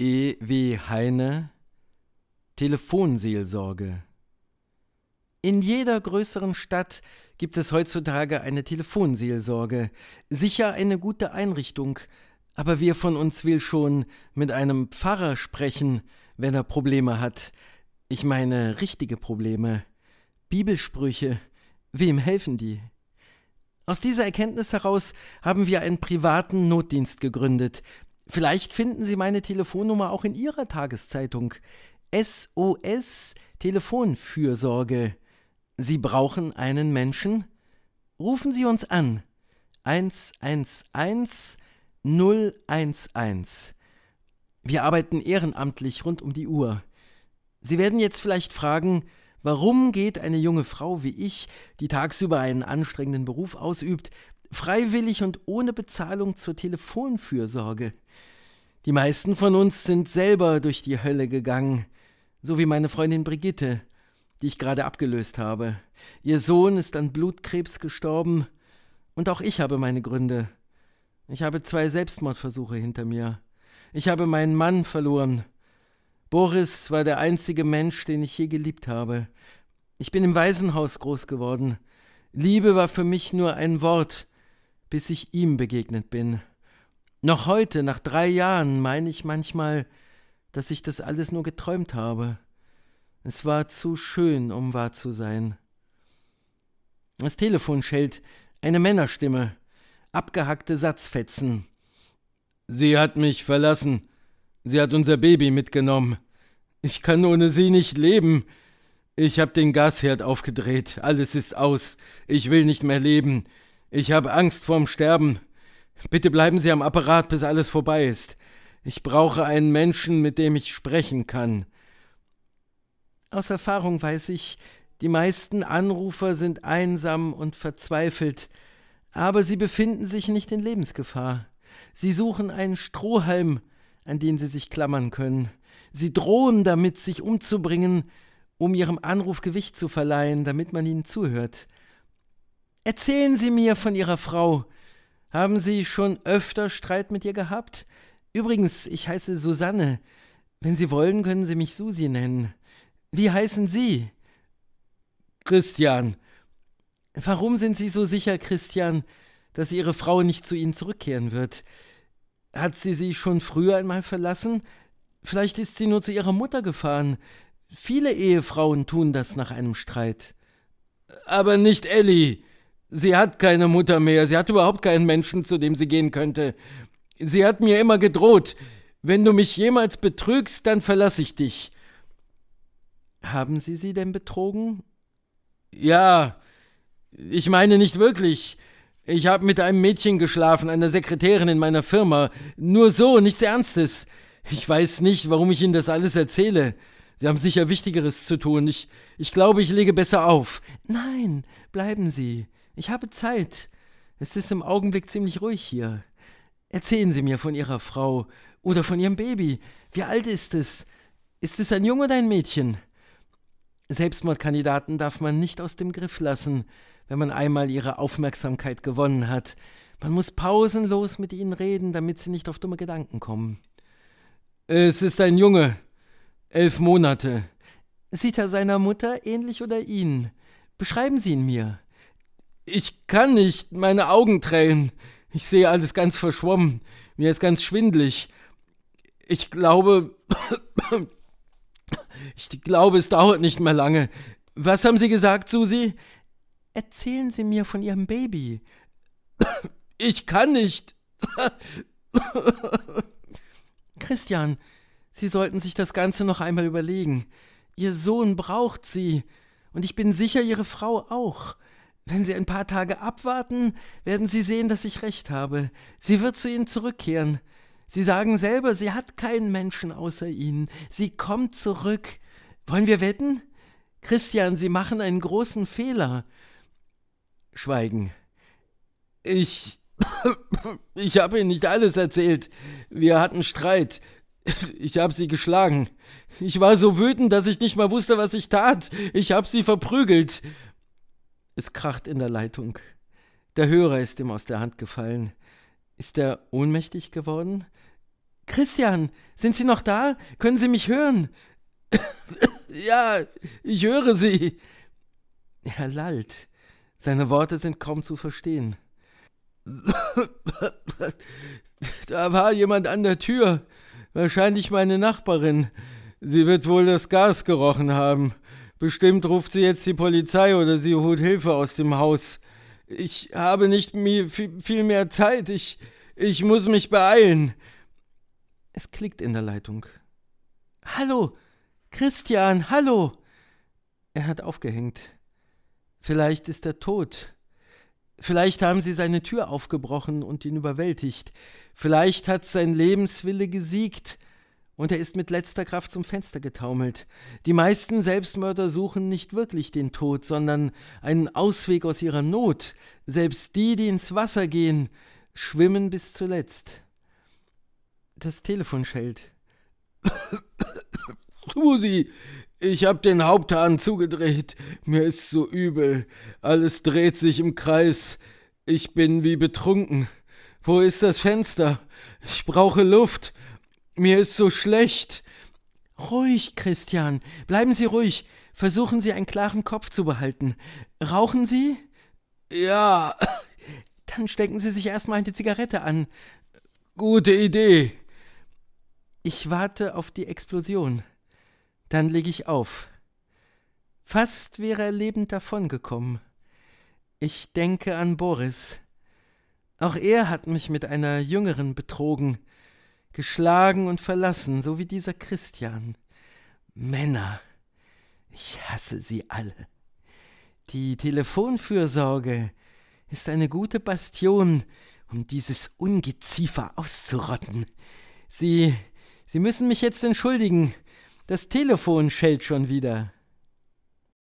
E. W. Heine Telefonseelsorge in jeder größeren Stadt gibt es heutzutage eine Telefonseelsorge. Sicher eine gute Einrichtung, aber wer von uns will schon mit einem Pfarrer sprechen, wenn er Probleme hat? Ich meine richtige Probleme. Bibelsprüche, wem helfen die? Aus dieser Erkenntnis heraus haben wir einen privaten Notdienst gegründet, Vielleicht finden Sie meine Telefonnummer auch in Ihrer Tageszeitung. SOS Telefonfürsorge. Sie brauchen einen Menschen? Rufen Sie uns an. 111 011. Wir arbeiten ehrenamtlich rund um die Uhr. Sie werden jetzt vielleicht fragen, warum geht eine junge Frau wie ich, die tagsüber einen anstrengenden Beruf ausübt, freiwillig und ohne Bezahlung zur Telefonfürsorge. Die meisten von uns sind selber durch die Hölle gegangen, so wie meine Freundin Brigitte, die ich gerade abgelöst habe. Ihr Sohn ist an Blutkrebs gestorben, und auch ich habe meine Gründe. Ich habe zwei Selbstmordversuche hinter mir. Ich habe meinen Mann verloren. Boris war der einzige Mensch, den ich je geliebt habe. Ich bin im Waisenhaus groß geworden. Liebe war für mich nur ein Wort, bis ich ihm begegnet bin. Noch heute, nach drei Jahren, meine ich manchmal, dass ich das alles nur geträumt habe. Es war zu schön, um wahr zu sein. Das Telefon schellt, eine Männerstimme, abgehackte Satzfetzen. Sie hat mich verlassen. Sie hat unser Baby mitgenommen. Ich kann ohne sie nicht leben. Ich habe den Gasherd aufgedreht. Alles ist aus. Ich will nicht mehr leben. Ich habe Angst vorm Sterben. Bitte bleiben Sie am Apparat, bis alles vorbei ist. Ich brauche einen Menschen, mit dem ich sprechen kann. Aus Erfahrung weiß ich, die meisten Anrufer sind einsam und verzweifelt, aber sie befinden sich nicht in Lebensgefahr. Sie suchen einen Strohhalm, an den sie sich klammern können. Sie drohen damit, sich umzubringen, um ihrem Anruf Gewicht zu verleihen, damit man ihnen zuhört. Erzählen Sie mir von Ihrer Frau. Haben Sie schon öfter Streit mit ihr gehabt? Übrigens, ich heiße Susanne. Wenn Sie wollen, können Sie mich Susi nennen. Wie heißen Sie? Christian. Warum sind Sie so sicher, Christian, dass Ihre Frau nicht zu Ihnen zurückkehren wird? Hat sie Sie schon früher einmal verlassen? Vielleicht ist sie nur zu ihrer Mutter gefahren. Viele Ehefrauen tun das nach einem Streit. Aber nicht Ellie. Sie hat keine Mutter mehr, sie hat überhaupt keinen Menschen, zu dem sie gehen könnte. Sie hat mir immer gedroht, wenn du mich jemals betrügst, dann verlasse ich dich. Haben Sie sie denn betrogen? Ja, ich meine nicht wirklich. Ich habe mit einem Mädchen geschlafen, einer Sekretärin in meiner Firma. Nur so, nichts Ernstes. Ich weiß nicht, warum ich Ihnen das alles erzähle. Sie haben sicher Wichtigeres zu tun. Ich, ich glaube, ich lege besser auf. Nein, bleiben Sie. Ich habe Zeit. Es ist im Augenblick ziemlich ruhig hier. Erzählen Sie mir von Ihrer Frau oder von Ihrem Baby. Wie alt ist es? Ist es ein Junge oder ein Mädchen? Selbstmordkandidaten darf man nicht aus dem Griff lassen, wenn man einmal ihre Aufmerksamkeit gewonnen hat. Man muss pausenlos mit ihnen reden, damit sie nicht auf dumme Gedanken kommen. Es ist ein Junge. Elf Monate. Sieht er seiner Mutter ähnlich oder Ihnen? Beschreiben Sie ihn mir. Ich kann nicht, meine Augen tränen. Ich sehe alles ganz verschwommen. Mir ist ganz schwindlig. Ich glaube. ich glaube, es dauert nicht mehr lange. Was haben Sie gesagt, Susi? Erzählen Sie mir von Ihrem Baby. Ich kann nicht. Christian, Sie sollten sich das Ganze noch einmal überlegen. Ihr Sohn braucht Sie. Und ich bin sicher, Ihre Frau auch. Wenn Sie ein paar Tage abwarten, werden Sie sehen, dass ich recht habe. Sie wird zu Ihnen zurückkehren. Sie sagen selber, sie hat keinen Menschen außer Ihnen. Sie kommt zurück. Wollen wir wetten? Christian, Sie machen einen großen Fehler. Schweigen. Ich. ich habe Ihnen nicht alles erzählt. Wir hatten Streit. Ich habe sie geschlagen. Ich war so wütend, dass ich nicht mal wusste, was ich tat. Ich habe sie verprügelt. Es kracht in der Leitung. Der Hörer ist ihm aus der Hand gefallen. Ist er ohnmächtig geworden? Christian, sind Sie noch da? Können Sie mich hören? ja, ich höre Sie. Er lallt. Seine Worte sind kaum zu verstehen. da war jemand an der Tür. Wahrscheinlich meine Nachbarin. Sie wird wohl das Gas gerochen haben. Bestimmt ruft sie jetzt die Polizei oder sie holt Hilfe aus dem Haus. Ich habe nicht viel mehr Zeit. Ich, ich muss mich beeilen. Es klickt in der Leitung. Hallo, Christian, hallo. Er hat aufgehängt. Vielleicht ist er tot. Vielleicht haben sie seine Tür aufgebrochen und ihn überwältigt. Vielleicht hat sein Lebenswille gesiegt und er ist mit letzter Kraft zum Fenster getaumelt. Die meisten Selbstmörder suchen nicht wirklich den Tod, sondern einen Ausweg aus ihrer Not. Selbst die, die ins Wasser gehen, schwimmen bis zuletzt. Das Telefon schellt. Susi, ich hab den Haupthahn zugedreht. Mir ist so übel. Alles dreht sich im Kreis. Ich bin wie betrunken. Wo ist das Fenster? Ich brauche Luft. Mir ist so schlecht. Ruhig, Christian. Bleiben Sie ruhig. Versuchen Sie einen klaren Kopf zu behalten. Rauchen Sie? Ja. Dann stecken Sie sich erstmal eine Zigarette an. Gute Idee. Ich warte auf die Explosion. Dann lege ich auf. Fast wäre er lebend davongekommen. Ich denke an Boris. Auch er hat mich mit einer Jüngeren betrogen geschlagen und verlassen, so wie dieser Christian. Männer, ich hasse sie alle. Die Telefonfürsorge ist eine gute Bastion, um dieses Ungeziefer auszurotten. Sie, Sie müssen mich jetzt entschuldigen. Das Telefon schellt schon wieder.